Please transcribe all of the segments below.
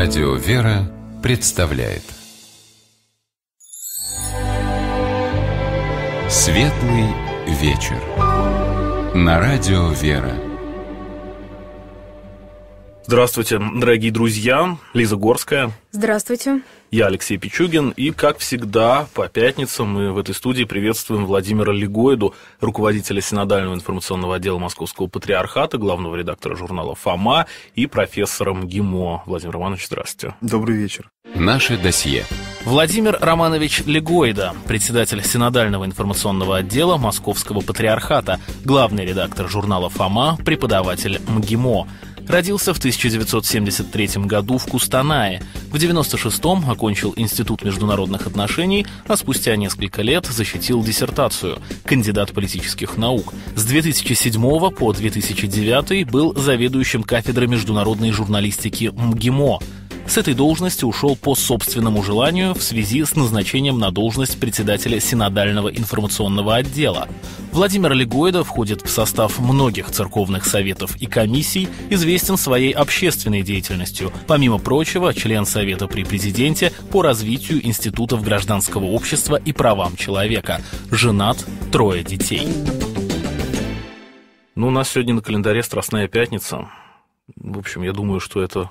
Радио «Вера» представляет Светлый вечер На Радио «Вера» Здравствуйте, дорогие друзья. Лиза Горская. Здравствуйте. Я Алексей Пичугин, и, как всегда, по пятницам мы в этой студии приветствуем Владимира Легоиду, руководителя Синодального информационного отдела Московского Патриархата, главного редактора журнала «Фома» и профессора МГИМО. Владимир Романович, здравствуйте. Добрый вечер. Наше досье. Владимир Романович Легойда, председатель Синодального информационного отдела Московского Патриархата, главный редактор журнала «Фома», преподаватель МГИМО – Родился в 1973 году в Кустанае. В 1996-м окончил Институт международных отношений, а спустя несколько лет защитил диссертацию «Кандидат политических наук». С 2007 по 2009 был заведующим кафедры международной журналистики МГИМО – с этой должности ушел по собственному желанию в связи с назначением на должность председателя Синодального информационного отдела. Владимир Легойда входит в состав многих церковных советов и комиссий, известен своей общественной деятельностью. Помимо прочего, член Совета при президенте по развитию институтов гражданского общества и правам человека. Женат, трое детей. Ну, у нас сегодня на календаре Страстная Пятница. В общем, я думаю, что это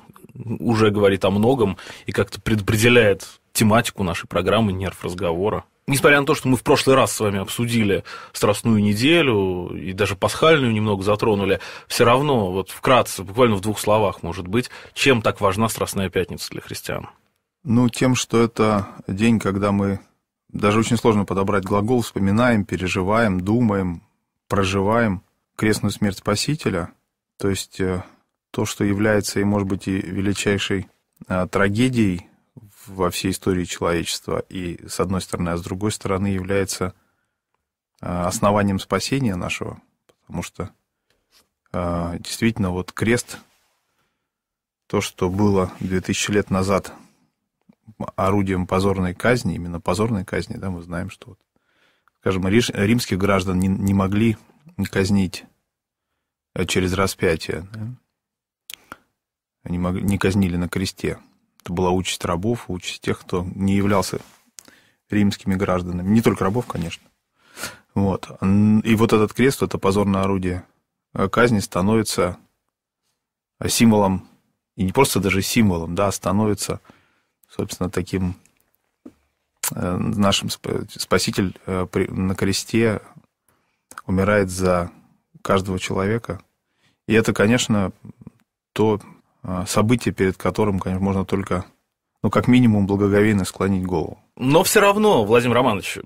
уже говорит о многом и как-то предопределяет тематику нашей программы «Нерв разговора». Несмотря на то, что мы в прошлый раз с вами обсудили Страстную неделю и даже Пасхальную немного затронули, все равно, вот вкратце, буквально в двух словах, может быть, чем так важна Страстная пятница для христиан? Ну, тем, что это день, когда мы, даже очень сложно подобрать глагол, вспоминаем, переживаем, думаем, проживаем крестную смерть Спасителя, то есть э, то, что является и, может быть, и величайшей а, трагедией во всей истории человечества, и с одной стороны, а с другой стороны является а, основанием спасения нашего, потому что а, действительно вот крест, то, что было 2000 лет назад орудием позорной казни, именно позорной казни, да, мы знаем, что, вот, скажем, римских граждан не, не могли казнить э, через распятие, да, они не казнили на кресте. Это была участь рабов, участь тех, кто не являлся римскими гражданами. Не только рабов, конечно. Вот. И вот этот крест, это позорное орудие э, казни, становится э, символом, и не просто даже символом, да, а становится, собственно, таким э, нашим Спаситель на кресте умирает за каждого человека. И это, конечно, то, Э, событие, перед которым, конечно, можно только, ну, как минимум, благоговейно склонить голову. Но все равно, Владимир Романович,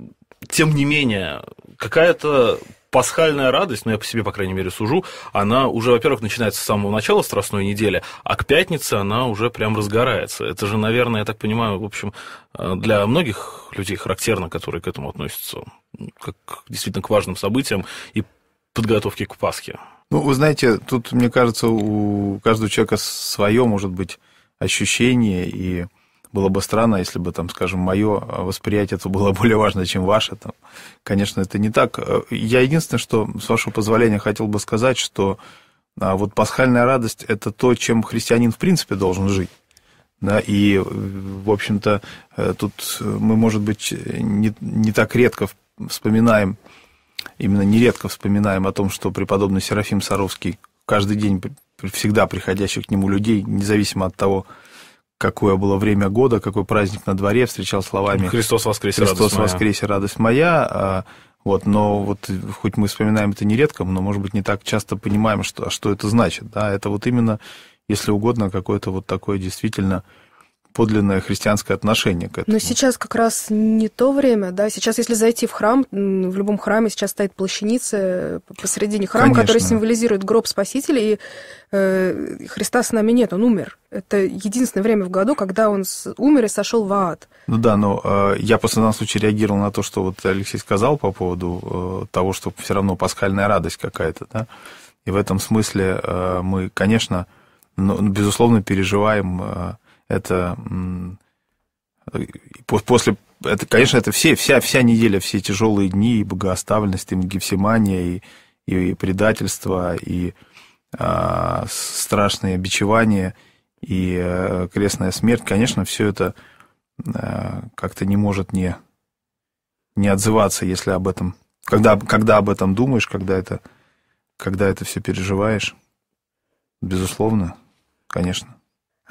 тем не менее, какая-то пасхальная радость, ну, я по себе, по крайней мере, сужу, она уже, во-первых, начинается с самого начала страстной недели, а к пятнице она уже прям разгорается. Это же, наверное, я так понимаю, в общем, э, для многих людей характерно, которые к этому относятся, ну, как действительно к важным событиям и подготовке к Пасхе. Ну, вы знаете, тут, мне кажется, у каждого человека свое, может быть, ощущение, и было бы странно, если бы, там, скажем, мое восприятие это было более важно, чем ваше. Там. Конечно, это не так. Я единственное, что, с вашего позволения, хотел бы сказать, что а, вот пасхальная радость – это то, чем христианин, в принципе, должен жить. Да, и, в общем-то, э, тут мы, может быть, не, не так редко вспоминаем именно нередко вспоминаем о том, что преподобный Серафим Саровский каждый день всегда приходящих к нему людей, независимо от того, какое было время года, какой праздник на дворе, встречал словами «Христос воскресе, Христос радость воскресе, моя. радость моя». А, вот, но вот хоть мы вспоминаем это нередко, но, может быть, не так часто понимаем, что, а что это значит. Да? Это вот именно, если угодно, какое-то вот такое действительно подлинное христианское отношение к этому. Но сейчас как раз не то время, да. Сейчас, если зайти в храм, в любом храме сейчас стоит плащаница посредине храма, который символизирует гроб Спасителя, и э, Христа с нами нет, он умер. Это единственное время в году, когда он умер и сошел в ад. Ну да, но э, я просто на случай реагировал на то, что вот Алексей сказал по поводу э, того, что все равно пасхальная радость какая-то, да. И в этом смысле э, мы, конечно, но, безусловно, переживаем э, это после это, конечно, это все, вся, вся неделя, все тяжелые дни, и богооставленность, и гефсимания, и, и предательство, и а, страшные обичевания, и а, крестная смерть, конечно, все это а, как-то не может не, не отзываться, если об этом, когда, когда об этом думаешь, когда это, когда это все переживаешь, безусловно, конечно.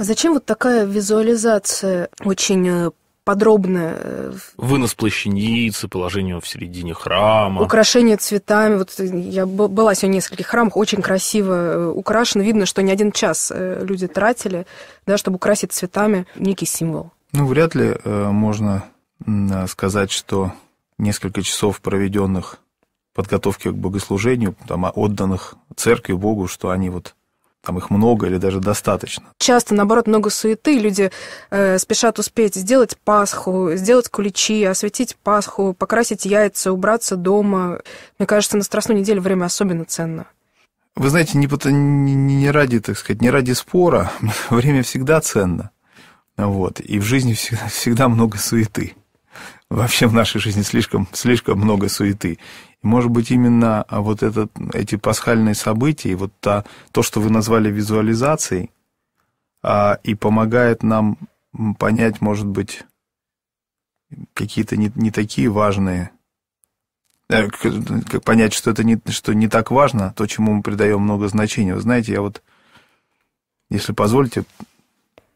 А зачем вот такая визуализация очень э, подробно. Э, Вынос плащаницы, положение в середине храма. Украшение цветами. Вот э, я была сегодня в нескольких храмах, очень красиво украшено. Видно, что не один час люди тратили, да, чтобы украсить цветами некий символ. Ну, вряд ли можно сказать, что несколько часов, проведенных подготовки к богослужению, там, а отданных церкви Богу, что они вот там их много или даже достаточно. Часто, наоборот, много суеты, люди э, спешат успеть сделать Пасху, сделать куличи, осветить Пасху, покрасить яйца, убраться дома. Мне кажется, на Страстную неделю время особенно ценно. Вы знаете, не, не ради, так сказать, не ради спора, время всегда ценно. Вот. И в жизни всегда, всегда много суеты. Вообще в нашей жизни слишком, слишком много суеты. И, может быть, именно а, вот этот, эти пасхальные события, вот та, то, что вы назвали визуализацией, а, и помогает нам понять, может быть, какие-то не, не такие важные, как э, понять, что это не, что не так важно, то, чему мы придаем много значения. Вы знаете, я вот, если позволите,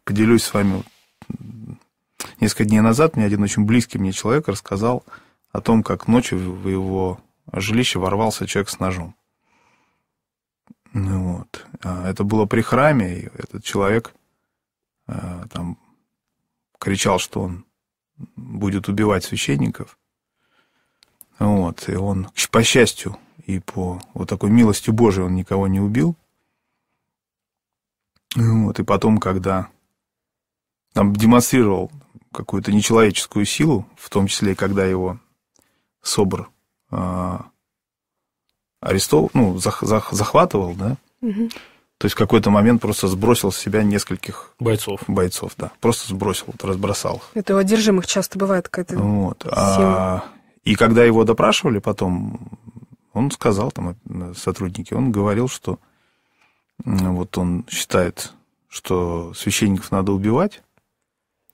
поделюсь с вами. Несколько дней назад мне один очень близкий мне человек рассказал о том, как ночью в его в жилище ворвался человек с ножом. Ну вот. А, это было при храме, и этот человек э, там кричал, что он будет убивать священников. Вот. И он, по счастью, и по вот такой милости Божией он никого не убил. Ну вот. И потом, когда там демонстрировал какую-то нечеловеческую силу, в том числе и когда его собор а, арестов, ну, зах, зах, захватывал, да? Угу. То есть в какой-то момент просто сбросил с себя нескольких бойцов. Бойцов, да. Просто сбросил, вот, разбросал. Это у одержимых часто бывает какая-то. Вот. А, сила. А, и когда его допрашивали потом, он сказал, там сотрудники, он говорил, что вот он считает, что священников надо убивать,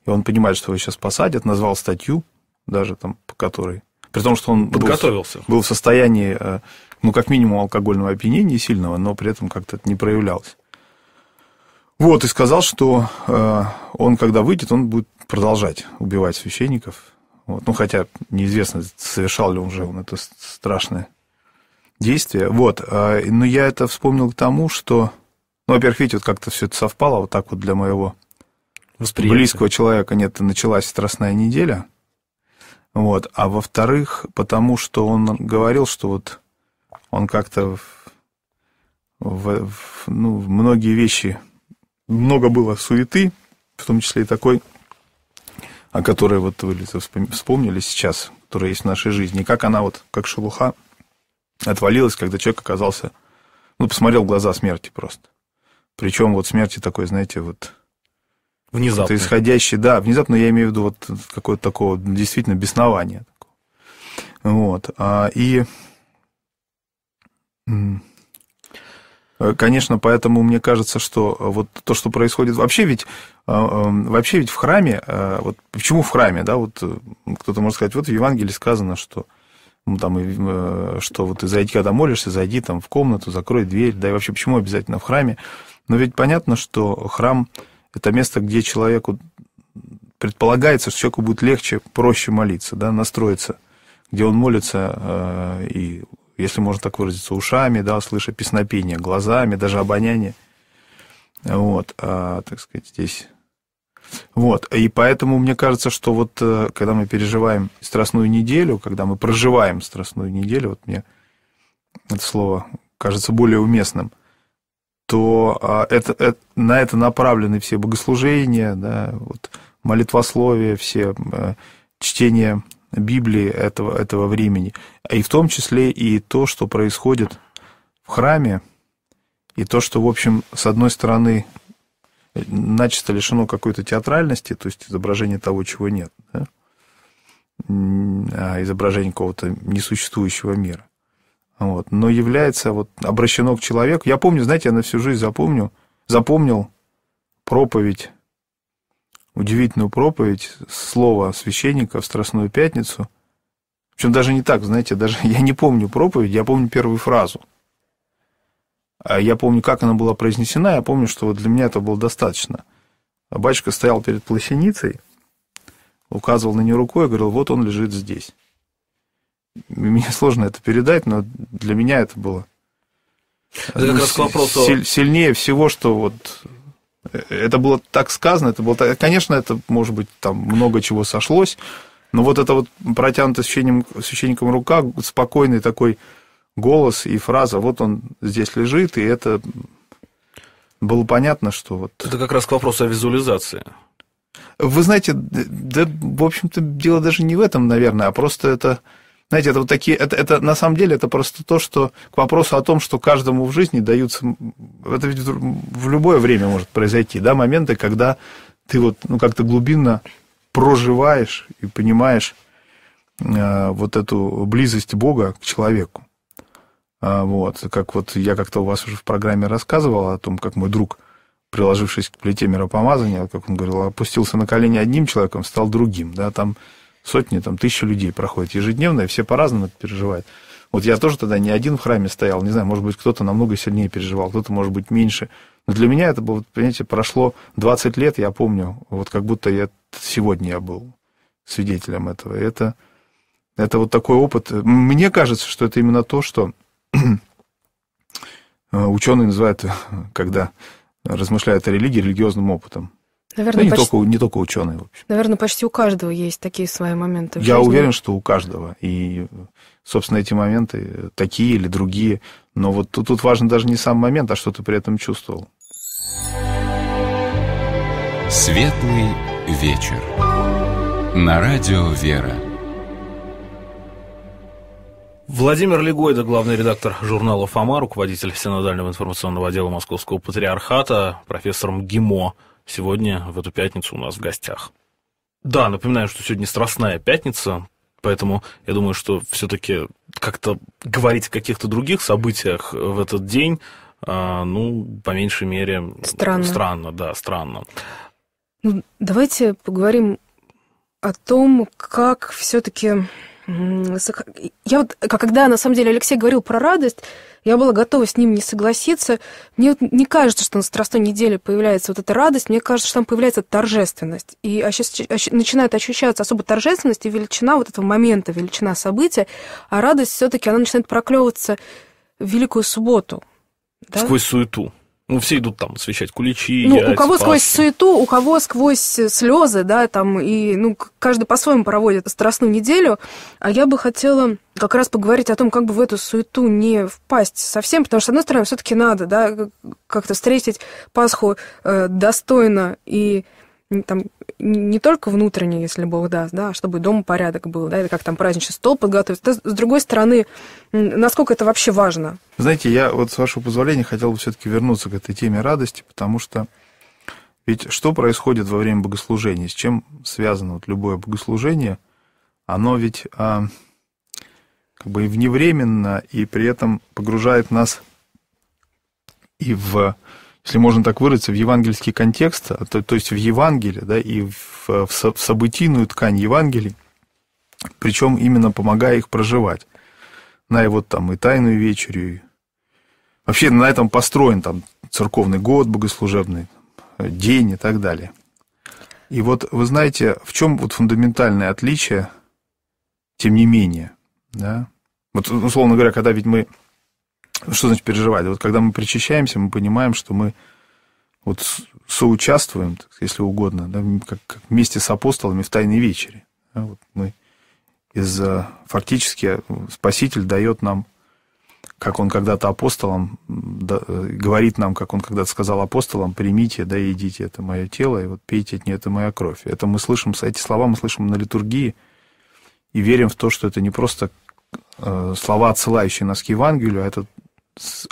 и он понимает, что его сейчас посадят, назвал статью, даже там, по которой при том, что он подготовился. Был, был в состоянии, э, ну, как минимум, алкогольного опьянения сильного, но при этом как-то это не проявлялось. Вот, и сказал, что э, он, когда выйдет, он будет продолжать убивать священников. Вот. Ну, хотя неизвестно, совершал ли он уже он это страшное действие. Вот, э, но я это вспомнил к тому, что... Ну, во-первых, видите, вот как-то все это совпало, вот так вот для моего близкого человека, нет, началась страстная неделя, вот. А во-вторых, потому что он говорил, что вот он как-то в, в, ну, в многие вещи, много было суеты, в том числе и такой, о которой вот вы вспомнили сейчас, которая есть в нашей жизни, как она вот, как шелуха, отвалилась, когда человек оказался, ну, посмотрел в глаза смерти просто. Причем вот смерти такой, знаете, вот Внезапно. исходящий, да, внезапно я имею в виду вот какое-то такое действительно беснование. Вот. А, и, э, конечно, поэтому мне кажется, что вот то, что происходит... Вообще ведь, а, эм, вообще ведь в храме... А, вот почему в храме, да? Вот э, кто-то может сказать, вот в Евангелии сказано, что ну, там, э, что вот ты зайди, когда молишься, зайди там в комнату, закрой дверь, да и вообще почему обязательно в храме? Но ведь понятно, что храм это место, где человеку предполагается, что человеку будет легче, проще молиться, да, настроиться, где он молится, э, и, если можно так выразиться, ушами, да, слыша песнопение, глазами, даже обоняние. Вот, а, так сказать, здесь... Вот, и поэтому мне кажется, что вот э, когда мы переживаем страстную неделю, когда мы проживаем страстную неделю, вот мне это слово кажется более уместным – то а, это, это, на это направлены все богослужения, да, вот, молитвословия, все э, чтение Библии этого, этого времени. А и в том числе и то, что происходит в храме, и то, что, в общем, с одной стороны, начисто лишено какой-то театральности, то есть изображение того, чего нет, да? А изображение какого-то несуществующего мира вот, но является вот обращено к человеку. Я помню, знаете, я на всю жизнь запомню, запомнил проповедь, удивительную проповедь, слово священника в Страстную Пятницу. Причем даже не так, знаете, даже я не помню проповедь, я помню первую фразу. А я помню, как она была произнесена, я помню, что вот для меня это было достаточно. А батюшка стоял перед плащаницей, указывал на нее рукой и говорил, вот он лежит здесь. Мне сложно это передать, но для меня это было это как раз к вопросу... сильнее всего, что вот э, это было так сказано, это было так... Конечно, это, может быть, там много чего сошлось, но вот это вот протянутая священником, священником рука, спокойный такой голос и фраза, вот он здесь лежит, и это было понятно, что вот... Это как раз к вопросу о визуализации. Вы знаете, да, в общем-то, дело даже не в этом, наверное, а просто это знаете, это вот такие, это, это на самом деле это просто то, что к вопросу о том, что каждому в жизни даются, это ведь в любое время может произойти, да, моменты, когда ты вот, ну, как-то глубинно проживаешь и понимаешь э, вот эту близость Бога к человеку. А, вот, как вот я как-то у вас уже в программе рассказывал о том, как мой друг, приложившись к плите миропомазания, как он говорил, опустился на колени одним человеком, стал другим, да, там сотни, там, тысячи людей проходят ежедневно, и все по-разному переживают. Вот я тоже тогда не один в храме стоял, не знаю, может быть, кто-то намного сильнее переживал, кто-то, может быть, меньше. Но для меня это было, понимаете, прошло 20 лет, я помню, вот как будто я сегодня я был свидетелем этого. И это, это вот такой опыт. Мне кажется, что это именно то, что ученые называют, когда размышляют о религии, религиозным опытом. Наверное, ну, не, почти... только, не только ученые, в общем. Наверное, почти у каждого есть такие свои моменты. Я жизни. уверен, что у каждого. И, собственно, эти моменты такие или другие. Но вот тут, тут важен даже не сам момент, а что ты при этом чувствовал. Светлый вечер. На радио «Вера». Владимир Легойда, главный редактор журнала «Фома», руководитель Синодального информационного отдела Московского патриархата, профессором ГИМО сегодня, в эту пятницу, у нас в гостях. Да, напоминаю, что сегодня Страстная пятница, поэтому я думаю, что все-таки как-то говорить о каких-то других событиях в этот день, а, ну, по меньшей мере... Странно. Странно, да, странно. Ну, давайте поговорим о том, как все-таки я вот, а когда на самом деле Алексей говорил про радость, я была готова с ним не согласиться. Мне вот не кажется, что на страстной неделе появляется вот эта радость, мне кажется, что там появляется торжественность. И начинает ощущаться особо торжественность и величина вот этого момента, величина события, а радость все-таки она начинает проклевываться в Великую Субботу. Да? Сквозь суету. Ну, все идут там освещать куличи. Ну, яйца, у кого пасты. сквозь суету, у кого сквозь слезы, да, там, и, ну, каждый по-своему проводит страстную неделю. А я бы хотела как раз поговорить о том, как бы в эту суету не впасть совсем, потому что, с одной стороны, все-таки надо, да, как-то встретить Пасху э, достойно и там, не только внутренне, если Бог даст, да, а чтобы дома порядок был, да, это как там праздничный стол подготовить. Это, с другой стороны, насколько это вообще важно? Знаете, я вот, с вашего позволения, хотел бы все-таки вернуться к этой теме радости, потому что ведь что происходит во время богослужения? С чем связано вот любое богослужение? Оно ведь а, как бы и вневременно, и при этом погружает нас и в если можно так выразиться, в евангельский контекст, а то, то есть в Евангелие, да, и в, в, в событийную ткань Евангелий, причем именно помогая их проживать. На его там и тайную вечерю, и... вообще на этом построен там церковный год богослужебный, день и так далее. И вот вы знаете, в чем вот фундаментальное отличие, тем не менее, да? Вот, условно говоря, когда ведь мы что значит переживать? Вот когда мы причащаемся, мы понимаем, что мы вот соучаствуем, если угодно, да, как, как вместе с апостолами в Тайной вечере. Да, вот мы из, э, фактически э, Спаситель дает нам, как он когда-то апостолам, да, э, говорит нам, как он когда-то сказал апостолам, примите, да, едите, это мое тело, и вот пейте от нее, это моя кровь. Это мы слышим, эти слова мы слышим на литургии и верим в то, что это не просто слова, отсылающие нас к Евангелию, а это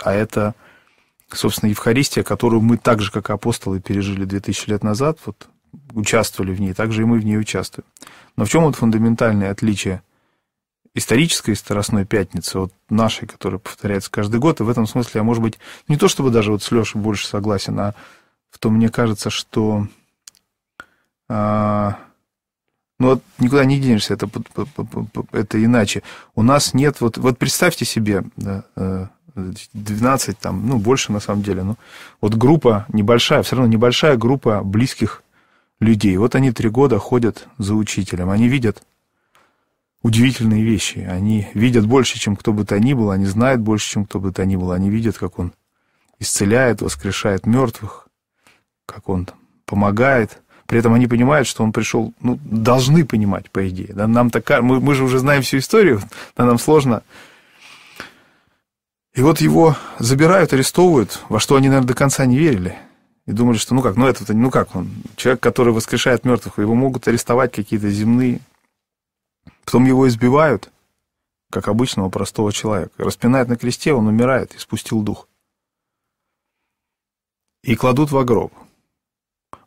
а это, собственно, Евхаристия, которую мы так же, как апостолы, пережили 2000 лет назад, вот участвовали в ней, так же и мы в ней участвуем. Но в чем вот фундаментальное отличие исторической Страстной Пятницы от нашей, которая повторяется каждый год? И в этом смысле я, может быть, не то чтобы даже вот с Лешей больше согласен, а в том, мне кажется, что... А, ну, вот никуда не денешься, это, это иначе. У нас нет... Вот, вот представьте себе, да, э, 12, там, ну, больше на самом деле. Но ну, вот группа небольшая, все равно небольшая группа близких людей. Вот они три года ходят за учителем. Они видят удивительные вещи. Они видят больше, чем кто бы то ни был. Они знают больше, чем кто бы то ни был. Они видят, как он исцеляет, воскрешает мертвых, как он помогает. При этом они понимают, что он пришел, ну, должны понимать, по идее. Да? Нам такая, мы, мы же уже знаем всю историю, да, нам сложно и вот его забирают, арестовывают, во что они, наверное, до конца не верили. И думали, что ну как, ну это ну как он, человек, который воскрешает мертвых, его могут арестовать какие-то земные. Потом его избивают, как обычного простого человека. Распинают на кресте, он умирает, испустил дух. И кладут в гроб.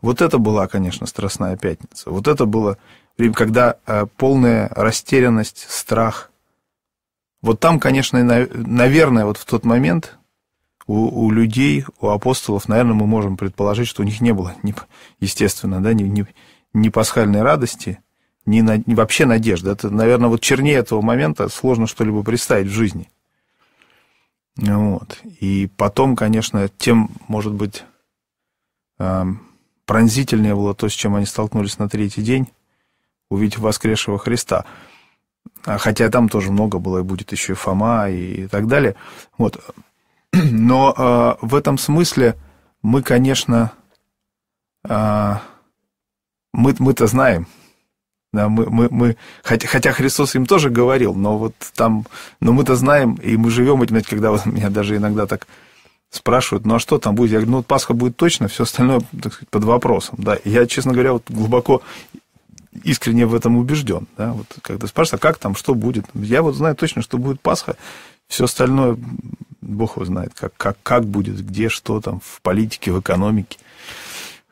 Вот это была, конечно, Страстная Пятница. Вот это было время, когда э, полная растерянность, страх, вот там, конечно, наверное, вот в тот момент у, у людей, у апостолов, наверное, мы можем предположить, что у них не было, естественно, да, ни, ни, ни пасхальной радости, ни, на, ни вообще надежды. Это, наверное, вот чернее этого момента сложно что-либо представить в жизни. Вот. И потом, конечно, тем, может быть, пронзительнее было то, с чем они столкнулись на третий день, увидев воскресшего Христа. А хотя там тоже много было, и будет еще и Фома и так далее. Вот. Но э, в этом смысле мы, конечно, э, мы, мы-то знаем. Да, мы, мы, мы, хотя, хотя Христос им тоже говорил, но вот там, но мы-то знаем, и мы живем этим, знаете, когда вот меня даже иногда так спрашивают, ну а что там будет? Я говорю, ну Пасха будет точно, все остальное, так сказать, под вопросом. Да, я, честно говоря, вот глубоко искренне в этом убежден. Да? Вот, когда спрашивают, а как там, что будет? Я вот знаю точно, что будет Пасха. Все остальное Бог его знает, как, как, как будет, где, что там, в политике, в экономике,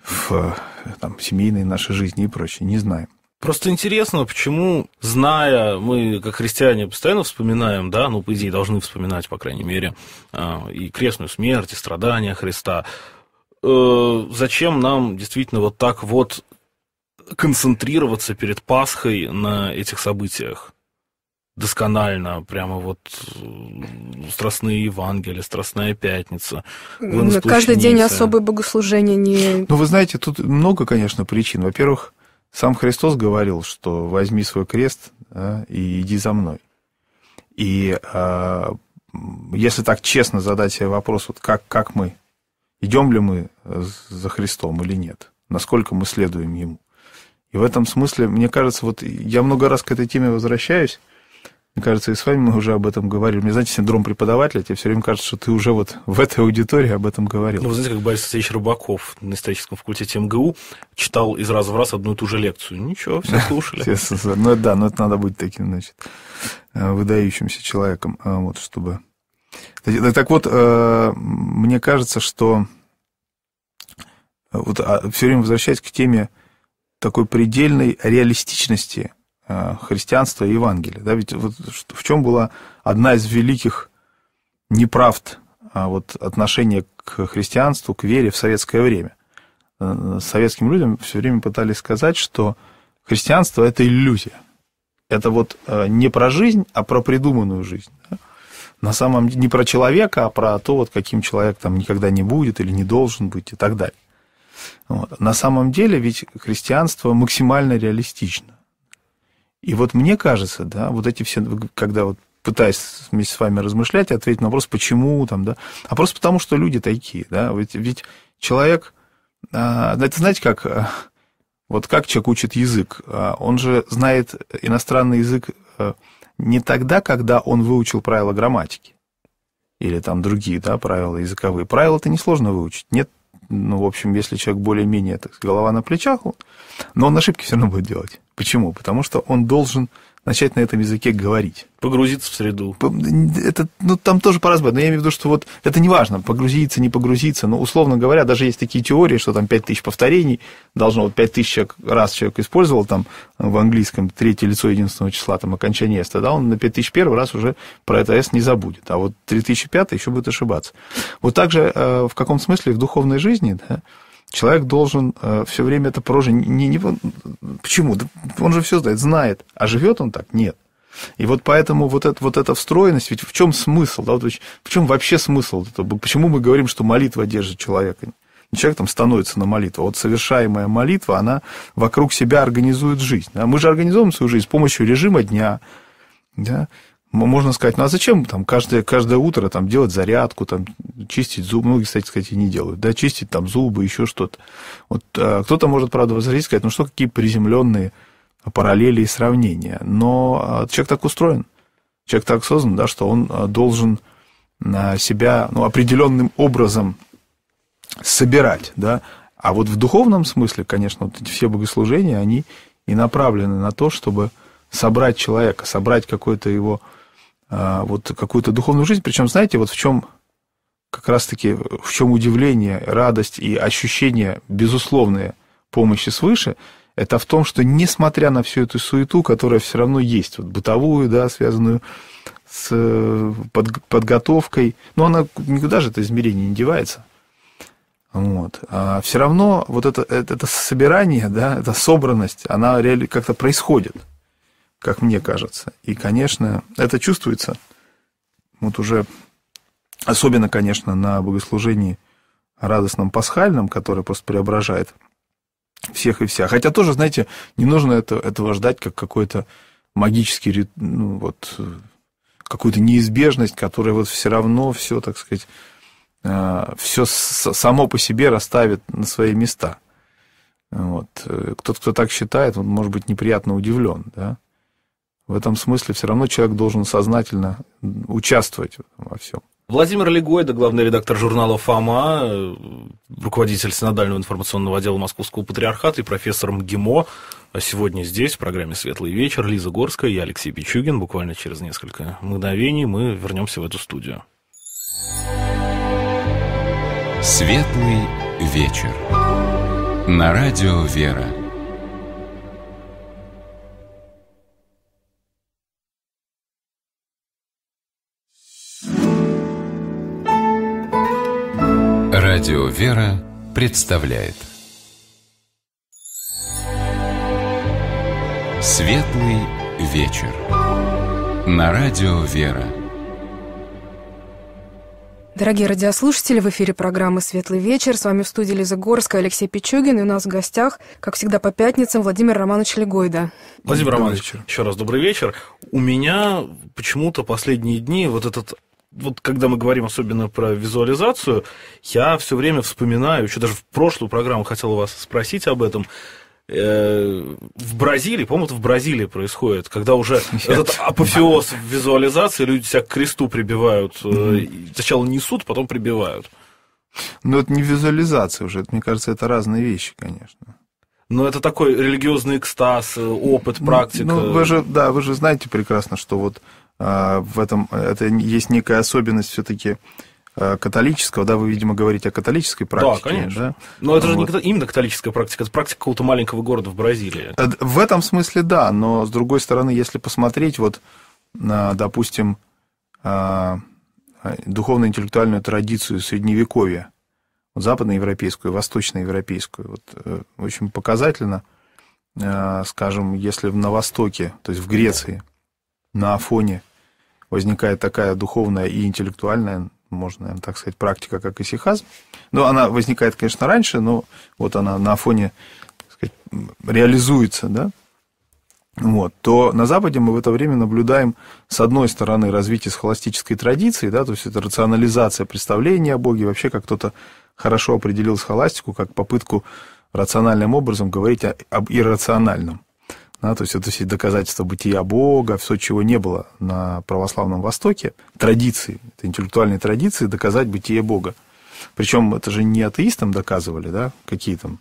в э, там, семейной нашей жизни и прочее. Не знаю. Просто интересно, почему, зная, мы как христиане постоянно вспоминаем, да, ну, по идее, должны вспоминать, по крайней мере, а, и крестную смерть, и страдания Христа, э, зачем нам действительно вот так вот концентрироваться перед Пасхой на этих событиях досконально, прямо вот э, страстные Евангелия, страстная пятница. На ну, каждый день особое богослужение не... Ну, вы знаете, тут много, конечно, причин. Во-первых, сам Христос говорил, что возьми свой крест да, и иди за мной. И а, если так честно задать себе вопрос, вот как, как мы, идем ли мы э, за Христом или нет, насколько мы следуем Ему, и в этом смысле, мне кажется, вот я много раз к этой теме возвращаюсь. Мне кажется, и с вами мы уже об этом говорили. Мне, знаете, синдром преподавателя, тебе все время кажется, что ты уже вот в этой аудитории об этом говорил. Ну, вы знаете, как Борис Алексеевич Рыбаков на историческом факультете МГУ читал из раза в раз одну и ту же лекцию. Ничего, все слушали. Ну, да, но ну, это надо быть таким, значит, э, выдающимся человеком, э, вот, чтобы... Так вот, э, мне кажется, что вот а, все время возвращаясь к теме такой предельной реалистичности э, христианства и Евангелия. Да, ведь вот в чем была одна из великих неправд а, вот, отношения к христианству, к вере в советское время. Э, советским людям все время пытались сказать, что христианство – это иллюзия. Это вот э, не про жизнь, а про придуманную жизнь. Да? На самом деле не про человека, а про то, вот, каким человек там никогда не будет или не должен быть и так далее. Вот. На самом деле ведь христианство максимально реалистично. И вот мне кажется, да, вот эти все, когда вот пытаясь вместе с вами размышлять, ответить на вопрос, почему там, да, а просто потому, что люди такие, да, ведь, ведь человек, а, это знаете как, а, вот как человек учит язык, а, он же знает иностранный язык не тогда, когда он выучил правила грамматики или там другие, да, правила языковые. Правила-то несложно выучить, нет ну, в общем, если человек более-менее, так голова на плечах, но он ошибки все равно будет делать. Почему? Потому что он должен начать на этом языке говорить. Погрузиться в среду. Это, ну, там тоже по-разному, но я имею в виду, что вот это не важно, погрузиться, не погрузиться, но, условно говоря, даже есть такие теории, что там 5000 повторений должно, вот 5000 раз человек использовал там в английском третье лицо единственного числа, там окончание S, тогда он на 5001 раз уже про это S не забудет, а вот 3005 еще будет ошибаться. Вот также э, в каком смысле в духовной жизни, да, Человек должен э, все время это прожить. Не, не, почему? Да он же все знает, знает. А живет он так? Нет. И вот поэтому вот, это, вот эта встроенность, ведь в чем смысл? Да? Вот в чем вообще смысл? Почему мы говорим, что молитва держит человека? человек там становится на молитву. А вот совершаемая молитва, она вокруг себя организует жизнь. А Мы же организуем свою жизнь с помощью режима дня, да? можно сказать, ну а зачем там каждое, каждое утро там, делать зарядку, там, чистить зубы? Многие, кстати сказать, и не делают. Да, чистить там зубы, еще что-то. Вот а, кто-то может, правда, возразить, сказать, ну что, какие приземленные параллели и сравнения. Но а, человек так устроен, человек так создан, да, что он а, должен на себя ну, определенным образом собирать, да. А вот в духовном смысле, конечно, вот эти все богослужения, они и направлены на то, чтобы собрать человека, собрать какое-то его а, вот какую-то духовную жизнь. Причем, знаете, вот в чем как раз-таки в чем удивление, радость и ощущение безусловной помощи свыше, это в том, что несмотря на всю эту суету, которая все равно есть, вот бытовую, да, связанную с под, подготовкой, но она никуда же это измерение не девается. Вот. А все равно вот это, это, это собирание, да, эта собранность, она реально как-то происходит – как мне кажется. И, конечно, это чувствуется. Вот уже, особенно, конечно, на богослужении радостном пасхальном, которое просто преображает всех и вся. Хотя тоже, знаете, не нужно этого ждать как какой-то магический, ну, вот, какую-то неизбежность, которая вот все равно все, так сказать, э, все само по себе расставит на свои места. Вот. Э, Тот, кто так считает, он может быть неприятно удивлен, да? В этом смысле все равно человек должен сознательно участвовать во всем. Владимир Легойда, главный редактор журнала «Фома», э, руководитель синодального информационного отдела Московского патриархата и профессор МГИМО. А сегодня здесь, в программе «Светлый вечер», Лиза Горская, я Алексей Пичугин. Буквально через несколько мгновений мы вернемся в эту студию. «Светлый вечер» на радио «Вера». Радио «Вера» представляет Светлый вечер На Радио «Вера» Дорогие радиослушатели, в эфире программы «Светлый вечер». С вами в студии Лиза Горская, Алексей Пичугин. И у нас в гостях, как всегда, по пятницам Владимир Романович Легойда. Владимир Романович, еще раз добрый вечер. У меня почему-то последние дни вот этот вот когда мы говорим особенно про визуализацию, я все время вспоминаю, еще даже в прошлую программу хотел вас спросить об этом, э, в Бразилии, по-моему, это в Бразилии происходит, когда уже Нет. этот апофеоз визуализации, люди себя к кресту прибивают, mm-hmm. сначала несут, потом прибивают. Ну, это не визуализация уже, это, мне кажется, это разные вещи, конечно. Но это такой религиозный экстаз, э, опыт, ну, практика. Ну, ну вы же, да, вы же знаете прекрасно, что вот а, в этом, это есть некая особенность все-таки а, католического, да, вы, видимо, говорите о католической практике. Да, конечно. Да? Но это вот. же не именно католическая практика, это практика какого-то маленького города в Бразилии. Э, в этом смысле да, но с другой стороны, если посмотреть, вот, на допустим, а, духовно-интеллектуальную традицию Средневековья, западноевропейскую, восточноевропейскую, вот, э, очень показательно, э, скажем, если на Востоке, то есть в Греции, на Афоне – возникает такая духовная и интеллектуальная, можно, наверное, так сказать, практика, как и сихазм, Но она возникает, конечно, раньше, но вот она на фоне сказать, реализуется, да, вот, то на Западе мы в это время наблюдаем, с одной стороны, развитие схоластической традиции, да, то есть это рационализация представления о Боге, вообще как кто-то хорошо определил схоластику как попытку рациональным образом говорить об иррациональном. Да, то есть это все доказательства бытия Бога, все, чего не было на православном Востоке, традиции, это интеллектуальные традиции, доказать бытие Бога. Причем это же не атеистам доказывали, да, какие там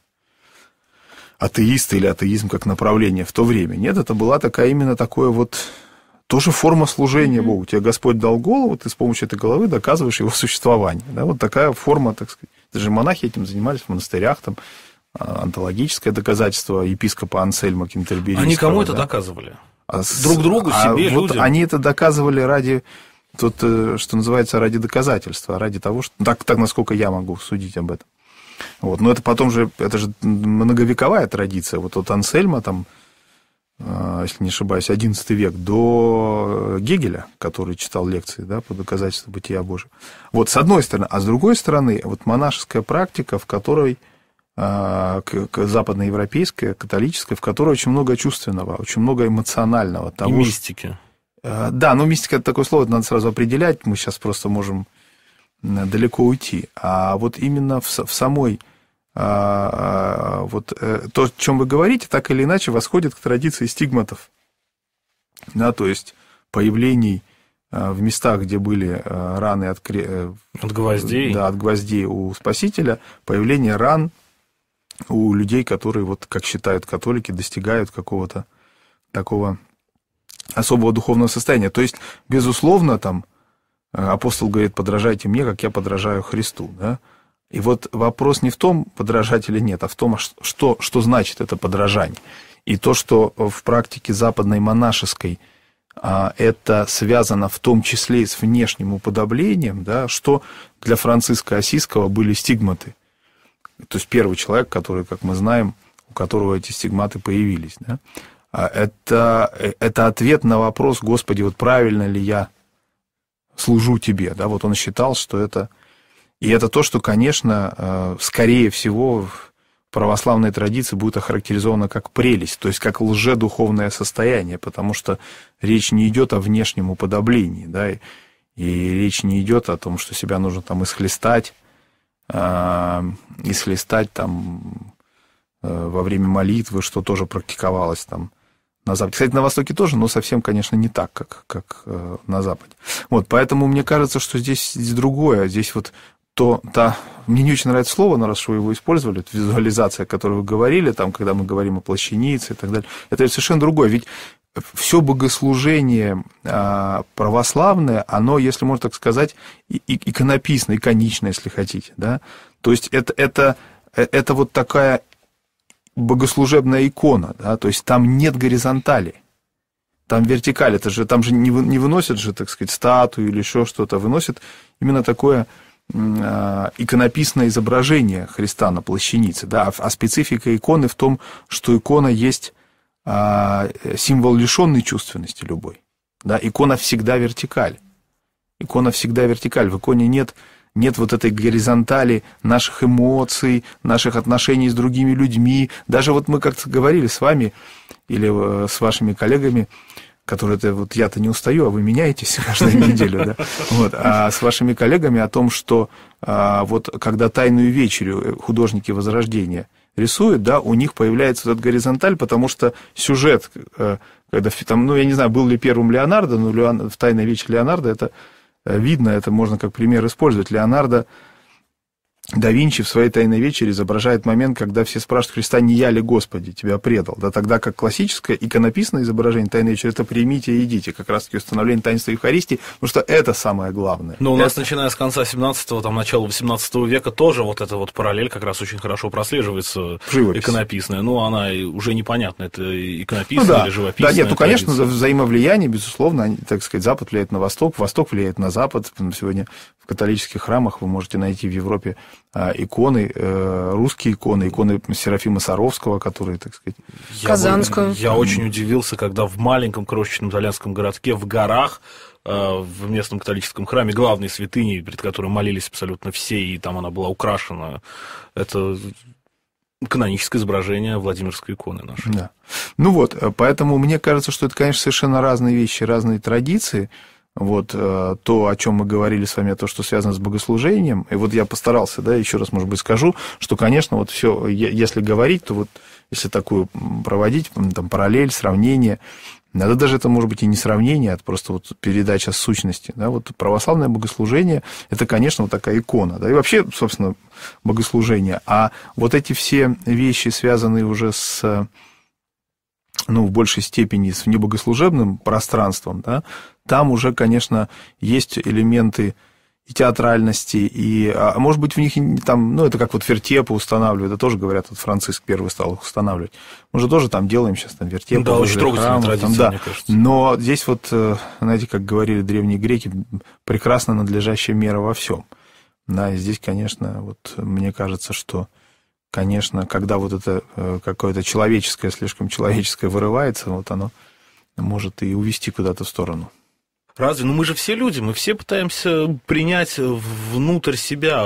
атеисты или атеизм как направление в то время. Нет, это была такая именно такое вот тоже форма служения Богу. Тебе Господь дал голову, ты с помощью этой головы доказываешь его существование. Да, вот такая форма, так сказать. Даже монахи этим занимались в монастырях, там, а, антологическое доказательство епископа Ансельма Кентерберийского. Они кому да? это доказывали? А с... Друг другу, а себе, а вот Они это доказывали ради, тут, э, что называется, ради доказательства, ради того, что... Так, так насколько я могу судить об этом. Вот. Но это потом же, это же многовековая традиция. Вот от Ансельма, там, а, если не ошибаюсь, XI век, до Гегеля, который читал лекции да, по доказательству бытия Божьего. Вот с одной стороны. А с другой стороны, вот монашеская практика, в которой а, к, к западноевропейская, католическая, в которой очень много чувственного, очень много эмоционального. Того, И мистики. А, да, но мистика это такое слово, это надо сразу определять, мы сейчас просто можем далеко уйти. А вот именно в, в самой а, вот э, то, о чем вы говорите, так или иначе восходит к традиции стигматов. Да, то есть появлений в местах, где были раны от, э, от гвоздей, да, от гвоздей у Спасителя, появление ран у людей, которые, вот, как считают католики, достигают какого-то такого особого духовного состояния. То есть, безусловно, там э, апостол говорит, подражайте мне, как я подражаю Христу. Да? И вот вопрос не в том, подражать или нет, а в том, а что, что значит это подражание. И то, что в практике западной монашеской а, это связано в том числе и с внешним уподоблением, да, что для Франциска Осиского были стигматы – то есть первый человек, который, как мы знаем, у которого эти стигматы появились. Да? А это, это ответ на вопрос, Господи, вот правильно ли я служу тебе. Да? Вот он считал, что это... И это то, что, конечно, э, скорее всего, в православной традиции будет охарактеризована как прелесть, то есть как лжедуховное состояние, потому что речь не идет о внешнем уподоблении, да, и, и речь не идет о том, что себя нужно там исхлестать, и э, слистать там э, во время молитвы, что тоже практиковалось там на Западе. Кстати, на Востоке тоже, но совсем, конечно, не так, как, как э, на Западе. Вот, поэтому мне кажется, что здесь, здесь другое. Здесь вот то, та, мне не очень нравится слово, на раз что его использовали, это визуализация, о которой вы говорили, там, когда мы говорим о плащанице и так далее, это совершенно другое. Ведь все богослужение а, православное, оно, если можно так сказать, иконописное, иконичное, если хотите. Да? То есть это, это, э, это вот такая богослужебная икона, да? то есть там нет горизонтали. Там вертикаль, это же, там же не, вы, не выносят же, так сказать, статую или еще что-то, а выносят именно такое а, иконописное изображение Христа на плащанице, да, а специфика иконы в том, что икона есть а, символ лишенной чувственности любой. Да, икона всегда вертикаль. Икона всегда вертикаль. В иконе нет, нет вот этой горизонтали наших эмоций, наших отношений с другими людьми. Даже вот мы как-то говорили с вами или э, с вашими коллегами, которые это вот я-то не устаю, а вы меняетесь каждую неделю, да? Вот. А с вашими коллегами о том, что а, вот когда тайную вечерю э, художники Возрождения – рисует, да, у них появляется этот горизонталь, потому что сюжет, э, когда там, ну, я не знаю, был ли первым Леонардо, но Леон... в «Тайной вече Леонардо» это э, видно, это можно как пример использовать. Леонардо да Винчи в своей «Тайной вечере» изображает момент, когда все спрашивают Христа, не я ли, Господи, тебя предал? Да тогда как классическое иконописное изображение «Тайной вечери» — это «примите и идите», как раз-таки установление таинства Евхаристии, потому что это самое главное. Ну у нас, это... начиная с конца 17-го, там, начала 18 века, тоже вот эта вот параллель как раз очень хорошо прослеживается. Живопись. Иконописная. Ну, она уже непонятна, это иконописная ну, да. или живописная. Да, нет, ну, конечно, традиция. взаимовлияние, безусловно, они, так сказать, Запад влияет на Восток, Восток влияет на Запад. Сегодня в католических храмах вы можете найти в Европе а, иконы, э, русские иконы, иконы Серафима Саровского, которые, так сказать... Казанскую. Я, я очень удивился, когда в маленьком крошечном итальянском городке в горах э, в местном католическом храме главной святыни, перед которой молились абсолютно все, и там она была украшена. Это каноническое изображение Владимирской иконы нашей. Да. Ну вот, э, поэтому мне кажется, что это, конечно, совершенно разные вещи, разные традиции вот э, то, о чем мы говорили с вами, то, что связано с богослужением, и вот я постарался, да, еще раз, может быть, скажу, что, конечно, вот все, если говорить, то вот если такую проводить, там, параллель, сравнение, надо даже это, может быть, и не сравнение, а просто вот передача сущности. Да? Вот православное богослужение – это, конечно, вот такая икона. Да? И вообще, собственно, богослужение. А вот эти все вещи, связанные уже с ну, в большей степени с небогослужебным пространством, да, там уже, конечно, есть элементы и театральности, и, а, а может быть, в них там, ну, это как вот вертепы устанавливают, это тоже, говорят, вот Франциск первый стал их устанавливать. Мы же тоже там делаем сейчас там вертепы. Ну, да, очень трогательная храмы, традиция, там, да. мне кажется. Но здесь вот, э, знаете, как говорили древние греки, прекрасно надлежащая мера во всем. Да, и здесь, конечно, вот мне кажется, что, конечно, когда вот это э, какое-то человеческое, слишком человеческое вырывается, вот оно может и увести куда-то в сторону. Разве? Ну мы же все люди, мы все пытаемся принять внутрь себя.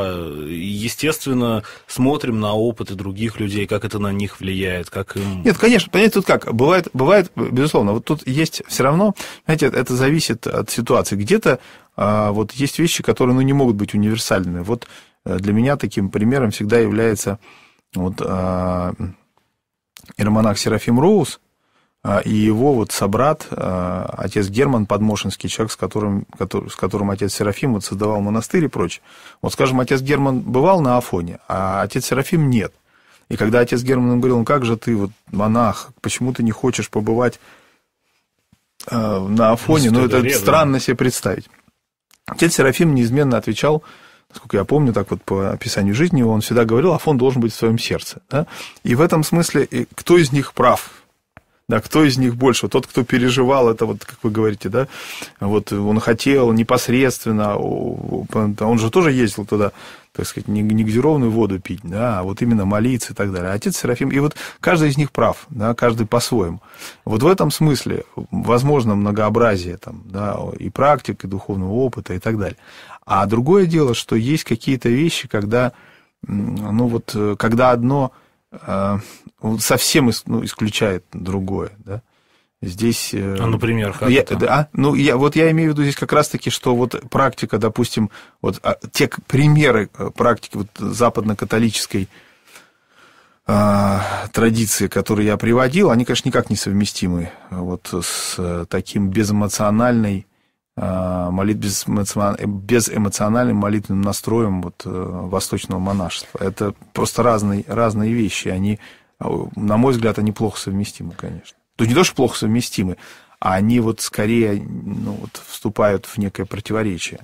Естественно, смотрим на опыты других людей, как это на них влияет, как им... Нет, конечно, понимаете, тут как? Бывает, бывает безусловно, вот тут есть все равно, знаете, это зависит от ситуации. Где-то а, вот есть вещи, которые ну, не могут быть универсальными. Вот э, для меня таким примером всегда является вот а, иеромонах Серафим Роуз – а, и его вот собрат, а, отец Герман Подмошинский, человек, с которым, который, с которым отец Серафим вот создавал монастырь и прочее. Вот, скажем, отец Герман бывал на Афоне, а отец Серафим нет. И когда отец Герман говорил, ну как же ты, вот монах, почему ты не хочешь побывать а, на Афоне, ну, это редко. странно себе представить. Отец Серафим неизменно отвечал, насколько я помню, так вот по описанию жизни его, он всегда говорил, Афон должен быть в своем сердце. Да? И в этом смысле, кто из них прав, да, кто из них больше? Тот, кто переживал это, вот как вы говорите, да, вот он хотел непосредственно, он же тоже ездил туда, так сказать, не, не газированную воду пить, да, а вот именно молиться и так далее. Отец Серафим, и вот каждый из них прав, да, каждый по-своему. Вот в этом смысле возможно многообразие там, да, и практик, и духовного опыта, и так далее. А другое дело, что есть какие-то вещи, когда, ну вот, э, когда одно Э, совсем ну, исключает другое, да. Здесь... Э, а, например, как я, это? А, ну, я, вот я имею в виду здесь как раз-таки, что вот практика, допустим, вот а, те примеры э, практики вот западно-католической э, традиции, которые я приводил, они, конечно, никак не совместимы вот с таким безэмоциональной Э, молит без эмоциональным молитвенным настроем вот, э, восточного монашества. Это просто разные, разные вещи. Они, э, на мой взгляд, они плохо совместимы, конечно. То не то, что плохо совместимы, а они вот скорее ну, вот, вступают в некое противоречие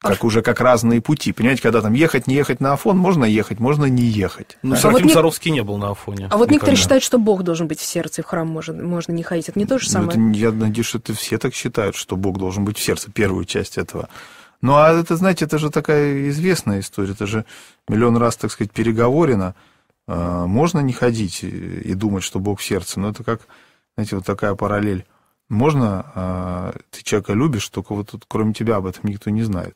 как уже как разные пути. Понимаете, когда там ехать, не ехать на Афон, можно ехать, можно не ехать. Ну, да? а вот Саровский не был на Афоне. А вот никогда. некоторые считают, что Бог должен быть в сердце, и в храм можно, можно не ходить. Это не то же ну, самое. Ну, это, я надеюсь, что это все так считают, что Бог должен быть в сердце, первую часть этого. Ну, а это, знаете, это же такая известная история, это же миллион раз, так сказать, переговорено. А, можно не ходить и думать, что Бог в сердце, но ну, это как, знаете, вот такая параллель. Можно, а, ты человека любишь, только вот тут кроме тебя об этом никто не знает.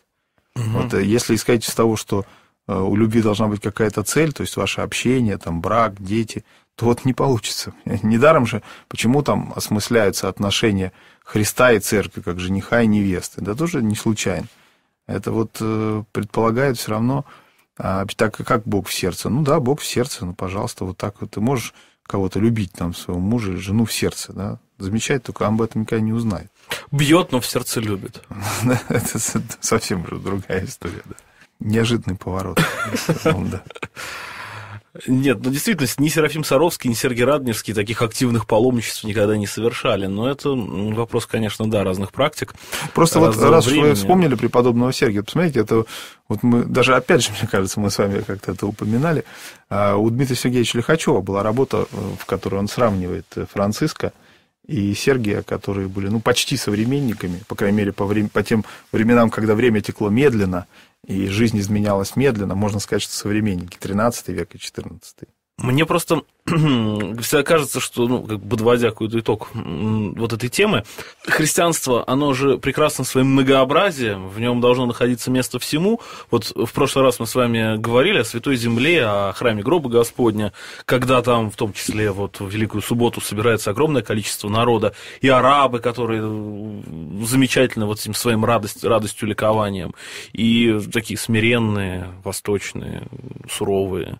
Угу. Вот, э, если исходить из того, что э, у любви должна быть какая-то цель, то есть ваше общение, там, брак, дети, то вот не получится. Недаром же, почему там осмысляются отношения Христа и церкви, как жениха и невесты. Да тоже не случайно. Это вот э, предполагает все равно, а, так как Бог в сердце. Ну да, Бог в сердце, ну, пожалуйста, вот так вот ты можешь кого-то любить, там, своего мужа или жену в сердце, да. Замечать, только он об этом никогда не узнает. Бьет, но в сердце любит. Это совсем уже другая история, да. Неожиданный поворот. Нет, ну действительно, ни Серафим Саровский, ни Сергей Радневский таких активных паломничеств никогда не совершали. Но это вопрос, конечно, да, разных практик. Просто вот раз вы вспомнили преподобного Сергия, посмотрите, это вот мы, даже опять же, мне кажется, мы с вами как-то это упоминали, а у Дмитрия Сергеевича Лихачева была работа, э, в которой он сравнивает э, Франциска – и Сергия, которые были ну, почти современниками, по крайней мере, по, врем... по тем временам, когда время текло медленно, и жизнь изменялась медленно, можно сказать, что современники, 13 век и 14. Мне просто всегда кажется, что, ну, как подводя какой-то итог вот этой темы, христианство, оно же прекрасно своим многообразием, в нем должно находиться место всему. Вот в прошлый раз мы с вами говорили о Святой Земле, о храме гроба Господня, когда там, в том числе, вот в Великую Субботу собирается огромное количество народа, и арабы, которые э, замечательно вот этим своим радость, радостью, ликованием, и такие смиренные, восточные, суровые,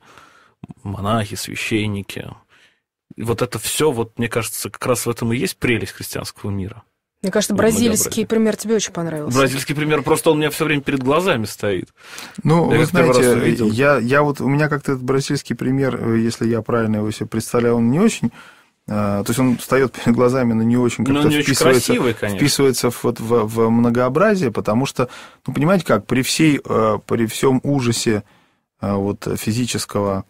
монахи, священники. И вот это все, вот, мне кажется, как раз в этом и есть прелесть христианского мира. Мне кажется, бразильский пример тебе очень понравился. Бразильский пример, просто он у меня все время перед глазами стоит. Ну, я вы знаете, я, я вот, у меня как-то этот бразильский пример, э, если я правильно его себе представляю, он не очень э, то есть он встает перед глазами, но не очень ну, как-то не вписывается, очень красивый, конечно. вписывается вот в, в многообразие, потому что, ну, понимаете как, при, всей, э, при всем ужасе вот, физического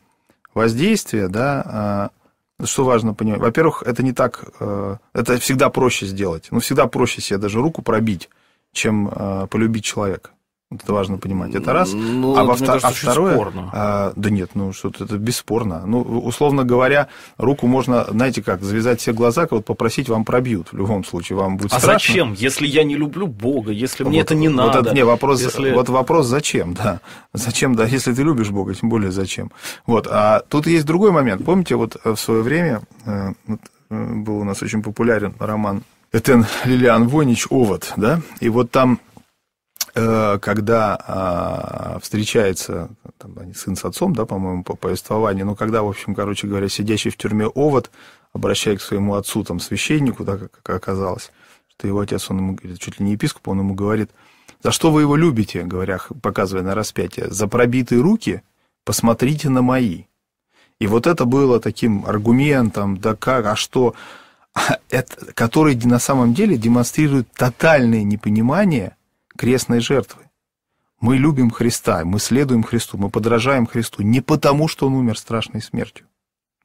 воздействие, да, а, что важно понимать? Во-первых, это не так, э, это всегда проще сделать. Ну, всегда проще себе даже руку пробить, чем э, полюбить человека. Это важно понимать. Это раз. Ну, а, во втор... кажется, а второе... Спорно. А, да нет, ну что-то это бесспорно. Ну, условно говоря, руку можно, знаете как, завязать все глаза, вот попросить вам пробьют. В любом случае, вам будет а страшно. А зачем, если я не люблю Бога, если мне вот, это не вот надо? Это, не, вопрос, если... Вот вопрос, зачем, да. Зачем, да, если ты любишь Бога, тем более зачем. Вот, а тут есть другой момент. Помните, вот э, в свое время э, вот, э, был у нас очень популярен роман Этен Лилиан Войнич «Овод», да, и вот там Э, когда а, встречается там, сын с отцом, да, по-моему, по повествованию, но когда, в общем, короче говоря, сидящий в тюрьме овод обращает к своему отцу, там, священнику, да, как оказалось, что его отец, он ему говорит, чуть ли не епископ, он ему говорит, за что вы его любите, говоря, показывая на распятие, за пробитые руки посмотрите на мои. И вот это было таким аргументом, да как, а что, а, который на самом деле демонстрирует тотальное непонимание – крестной жертвы. Мы любим Христа, мы следуем Христу, мы подражаем Христу не потому, что Он умер страшной смертью.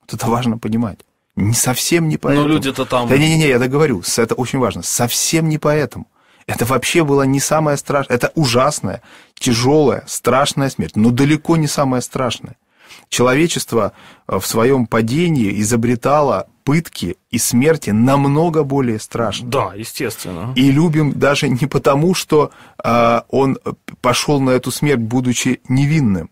Вот это важно понимать. Не совсем не поэтому. Но ну, люди-то там... Да не-не-не, я договорю, это очень важно. Совсем не поэтому. Это вообще было не самая страшная, это ужасная, тяжелая, страшная смерть, но далеко не самая страшная человечество э, в своем падении изобретало пытки и смерти намного более страшные. Да, естественно. И любим даже не потому, что э, он пошел на эту смерть, будучи невинным,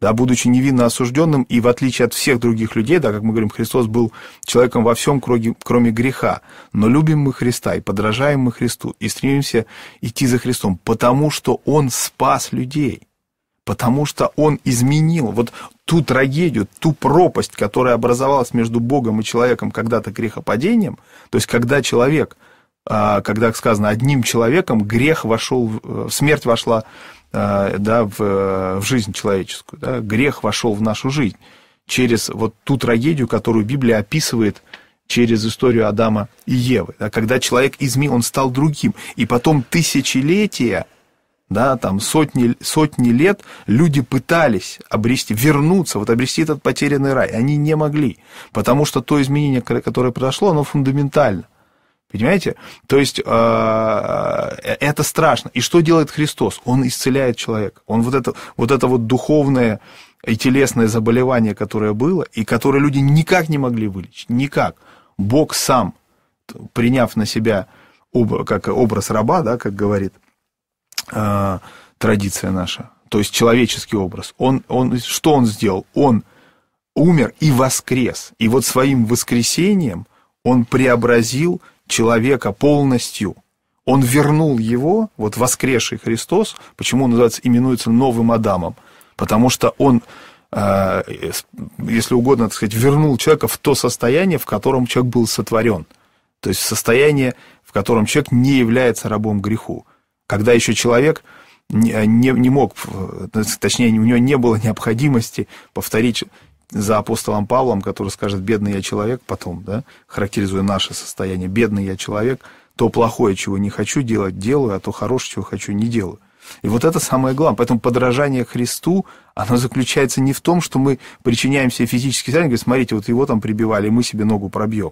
да, будучи невинно осужденным, и в отличие от всех других людей, да, как мы говорим, Христос был человеком во всем, кроме, кроме греха, но любим мы Христа и подражаем мы Христу, и стремимся идти за Христом, потому что Он спас людей – потому что он изменил вот ту трагедию, ту пропасть, которая образовалась между Богом и человеком когда-то грехопадением, то есть когда человек, а, когда сказано одним человеком, грех вошел, э, смерть вошла э, да, в, э, в жизнь человеческую, да, грех вошел в нашу жизнь через вот ту трагедию, которую Библия описывает через историю Адама и Евы. Да, когда человек изменил, он стал другим. И потом тысячелетия да, там сотни, сотни лет люди пытались обрести, вернуться, вот обрести этот потерянный рай. Они не могли, потому что то изменение, которое произошло, оно фундаментально. Понимаете? То есть а, э, это страшно. И что делает Христос? Он исцеляет человека. Он вот это вот, это вот духовное и телесное заболевание, которое было, и которое люди никак не могли вылечить. Никак. Бог сам, приняв на себя как образ раба, да, как говорит Э, традиция наша, то есть человеческий образ. Он, он, что он сделал? Он умер и воскрес. И вот своим воскресением он преобразил человека полностью. Он вернул его, вот воскресший Христос, почему он называется, именуется новым Адамом, потому что он э, если угодно, так сказать, вернул человека в то состояние, в котором человек был сотворен. То есть в состояние, в котором человек не является рабом греху когда еще человек не, не, не мог, э, точнее, у него не было необходимости повторить за апостолом Павлом, который скажет, бедный я человек, потом, да, характеризуя наше состояние, бедный я человек, то плохое, чего не хочу делать, делаю, а то хорошее, чего хочу, не делаю. И вот это самое главное. Поэтому подражание Христу, оно заключается не в том, что мы причиняем себе физические страдания, говорит, смотрите, вот его там прибивали, и мы себе ногу пробьем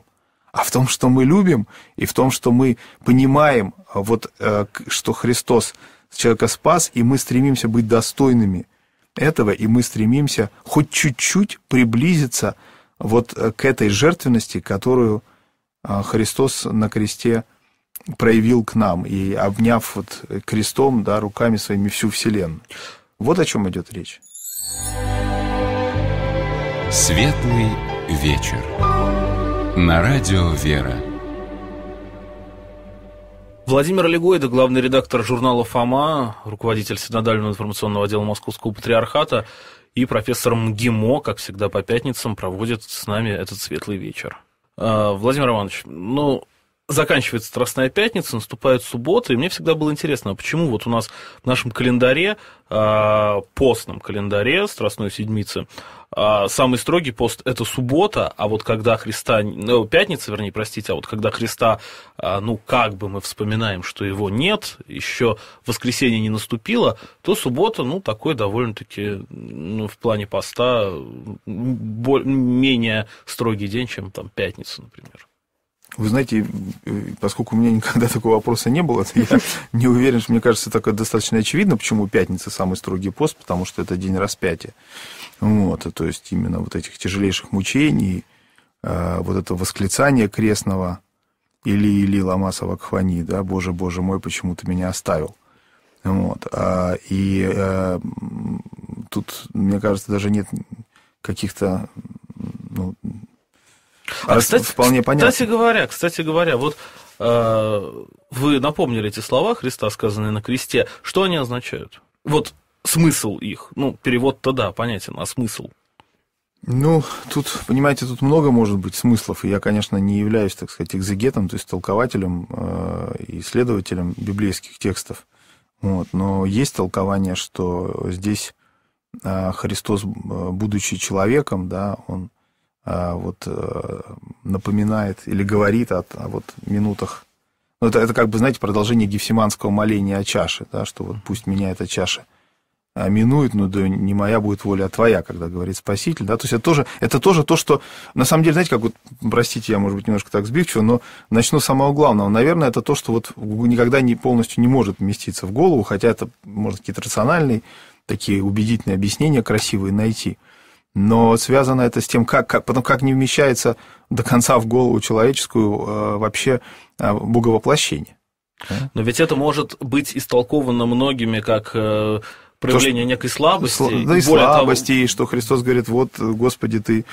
а в том, что мы любим, и в том, что мы понимаем, э, вот, э, что Христос человека спас, и мы стремимся быть достойными этого, и мы стремимся хоть чуть-чуть приблизиться вот э, к этой жертвенности, которую Христос на кресте проявил к нам, и обняв вот крестом, да, руками своими всю Вселенную. Вот о чем идет речь. Светлый вечер. На радио «Вера». Владимир Легойда, главный редактор журнала «Фома», руководитель синодального информационного отдела Московского патриархата и профессор МГИМО, как всегда по пятницам, проводит с нами этот светлый вечер. А, Владимир Иванович, ну, заканчивается Страстная пятница, наступает суббота, и мне всегда было интересно, а почему вот у нас в нашем календаре, а, постном календаре Страстной Седмицы, а, самый строгий пост – это суббота, а вот когда Христа, ну, пятница, вернее, простите, а вот когда Христа, ну, как бы мы вспоминаем, что его нет, еще воскресенье не наступило, то суббота, ну, такой довольно-таки, ну, в плане поста более, менее строгий день, чем там пятница, например. Вы знаете, э, поскольку у меня никогда такого вопроса не было, я не уверен, что мне кажется, так достаточно очевидно, почему пятница самый строгий пост, потому что это день распятия. Вот, то есть именно вот этих тяжелейших мучений, э, вот это восклицание крестного или или Ламаса Вакхвани, да, боже, боже мой, почему ты меня оставил. Вот. А, и э, тут, мне кажется, даже нет каких-то ну, а, кстати, вполне понятно. Кстати говоря, кстати говоря, вот э, вы напомнили эти слова Христа, сказанные на кресте. Что они означают? Вот смысл их. Ну, перевод-то да, понятен, а смысл? Ну, тут, понимаете, тут много может быть смыслов, и я, конечно, не являюсь, так сказать, экзегетом, то есть толкователем э, и исследователем библейских текстов. Вот. Но есть толкование, что здесь э, Христос, э, будучи человеком, да, он а, вот э, напоминает или говорит о, о вот минутах. Ну, это, это как бы, знаете, продолжение гефсиманского моления о чаше, да, что вот пусть меня эта чаша а, минует, но ну, да не моя будет воля, а твоя, когда говорит Спаситель, да, то есть это тоже, это тоже то, что, на самом деле, знаете, как вот, простите, я, может быть, немножко так сбивчиво, но начну с самого главного, наверное, это то, что вот никогда не полностью не может вместиться в голову, хотя это, может, какие-то рациональные, такие убедительные объяснения красивые найти – но связано это с тем, как, как, потом, как не вмещается до конца в голову человеческую э, вообще э, боговоплощение. Но ведь это может быть истолковано многими как э, проявление то, некой слабости. Да и, и слабости, того... и что Христос говорит, вот, Господи, ты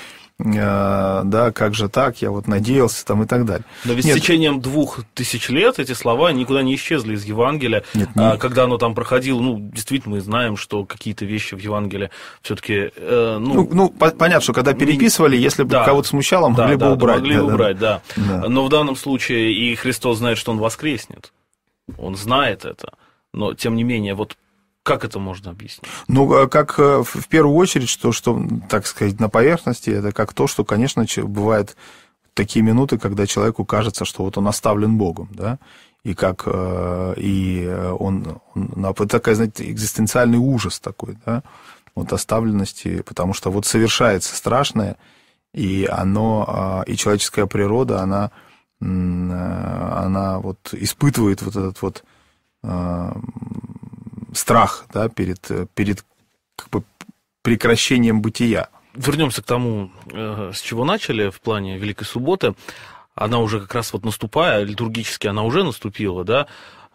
а, да, как же так, я вот надеялся там и так далее. Но ведь Нет. с течением двух тысяч лет эти слова никуда не исчезли из Евангелия. Нет, а, нет. Когда оно там проходило, ну, действительно, мы знаем, что какие-то вещи в Евангелии все-таки... Э, ну, ну, ну, понятно, что когда переписывали, если бы да, кого-то смущало, могли да, бы да, убрать. Могли да, убрать, да. да. Но в данном случае и Христос знает, что Он воскреснет. Он знает это. Но, тем не менее, вот как это можно объяснить? Ну, э, как э, в первую очередь, что, что, так сказать, на поверхности, это как то, что, конечно, бывает такие минуты, когда человеку кажется, что вот он оставлен Богом, да, и как э, и он, он ну, а такая, знаете, экзистенциальный ужас такой, да, вот оставленности, потому что вот совершается страшное, и оно, а, и человеческая природа, она, она вот испытывает вот этот вот а, страх да, перед, перед как бы прекращением бытия. Вернемся к тому, э, с чего начали в плане Великой Субботы. Она уже как раз вот наступая, литургически она уже наступила, да,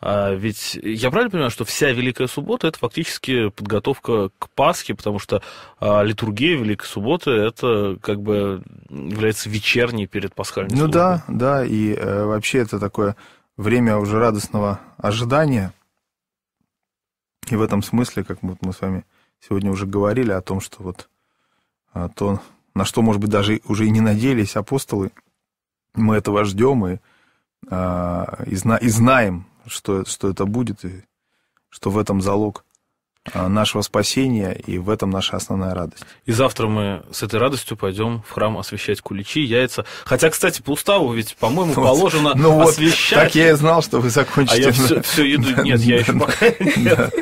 а ведь я правильно понимаю, что вся Великая Суббота это фактически подготовка к Пасхе, потому что а, литургия Великой Субботы это как бы является вечерней перед пасхальной Ну субботой. да, да, и э, вообще это такое время уже радостного ожидания, и в этом смысле, как вот мы с вами сегодня уже говорили о том, что вот а, то, на что, может быть, даже уже и не надеялись апостолы, мы этого ждем и, а, и, и знаем, что, что это будет, и что в этом залог Э, нашего спасения, и в этом наша основная радость. И завтра мы с этой радостью пойдем в храм освещать куличи, яйца. Хотя, кстати, по уставу ведь, по-моему, вот, положено ну освещать... Вот, так я и знал, что вы закончите. А я все, все иду... Нет, я еще пока нет.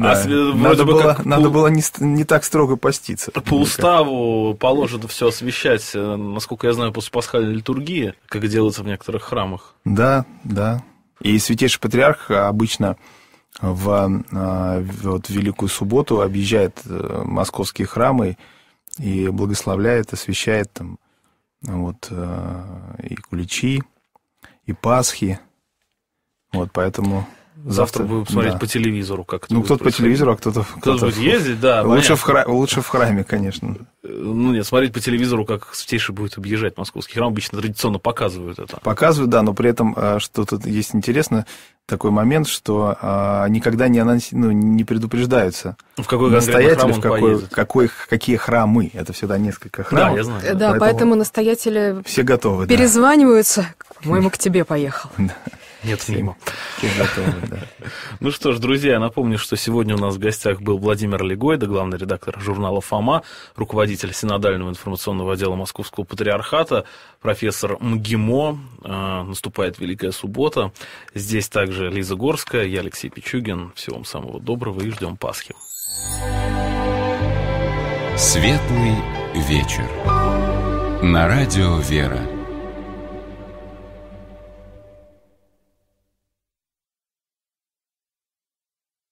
А э, надо было надо было не так строго поститься. По уставу положено все освещать, э, насколько я знаю, после пасхальной литургии, как делается в некоторых храмах. Да, да. И святейший патриарх обычно в, а, вот, Великую Субботу объезжает э, московские храмы и благословляет, освещает там вот, э, и куличи, и Пасхи. Вот, поэтому... Завтра, Завтра будем смотреть да. по телевизору, как это Ну, кто-то по телевизору, а кто-то... Кто-то, будет ездить, да. Лучше в, храм, лучше в храме, конечно. Э, ну, нет, смотреть по телевизору, как Святейший будет объезжать московский храм, обычно традиционно показывают это. Показывают, да, но при этом, а, что то есть интересно, такой момент, что а, никогда не, анонс... ну, не предупреждаются. Ну, в какой настоятель, в какой, какой, какие храмы. Это всегда несколько храмов. Да, я знаю. Э, да, поэтому, поэтому настоятели все готовы, перезваниваются. Да. По-моему, к тебе поехал. Нет, мимо. Ну что ж, друзья, я напомню, что сегодня у нас в гостях был Владимир Легойда, главный редактор журнала «Фома», руководитель синодального информационного отдела Московского патриархата, профессор МГИМО. Э, наступает Великая Суббота. Здесь также Лиза Горская, я Алексей Пичугин. Всего вам самого доброго и ждем Пасхи. Светлый вечер. На радио «Вера».